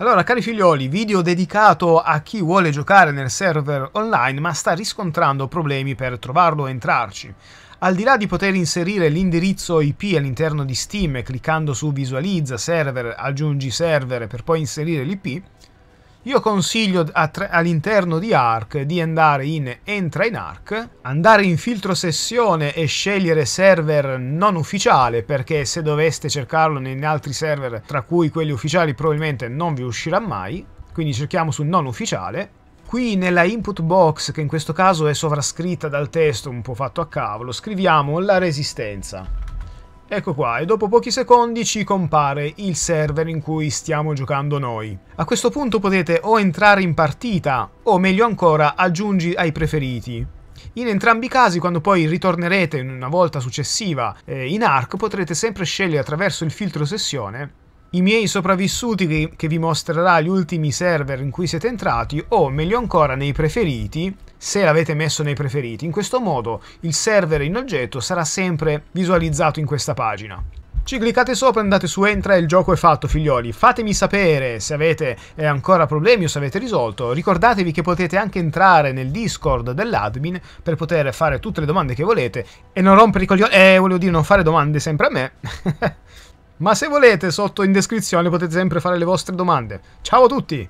Allora, cari figlioli, video dedicato a chi vuole giocare nel server online ma sta riscontrando problemi per trovarlo e entrarci. Al di là di poter inserire l'indirizzo IP all'interno di Steam cliccando su visualizza server, aggiungi server per poi inserire l'IP, io consiglio all'interno di ARC di andare in Entra in ARC, andare in filtro sessione e scegliere server non ufficiale perché se doveste cercarlo in altri server tra cui quelli ufficiali probabilmente non vi uscirà mai, quindi cerchiamo su non ufficiale. Qui nella input box, che in questo caso è sovrascritta dal testo un po' fatto a cavolo, scriviamo la resistenza. Ecco qua, e dopo pochi secondi ci compare il server in cui stiamo giocando noi. A questo punto potete o entrare in partita, o meglio ancora aggiungi ai preferiti. In entrambi i casi, quando poi ritornerete in una volta successiva eh, in ARC, potrete sempre scegliere attraverso il filtro sessione i miei sopravvissuti che vi mostrerà gli ultimi server in cui siete entrati o meglio ancora nei preferiti se l'avete messo nei preferiti. In questo modo il server in oggetto sarà sempre visualizzato in questa pagina. Ci cliccate sopra, andate su Entra e il gioco è fatto, figlioli. Fatemi sapere se avete eh, ancora problemi o se avete risolto. Ricordatevi che potete anche entrare nel Discord dell'admin per poter fare tutte le domande che volete e non rompere i coglioni. Eh, volevo dire, non fare domande sempre a me. Ma se volete, sotto in descrizione potete sempre fare le vostre domande. Ciao a tutti!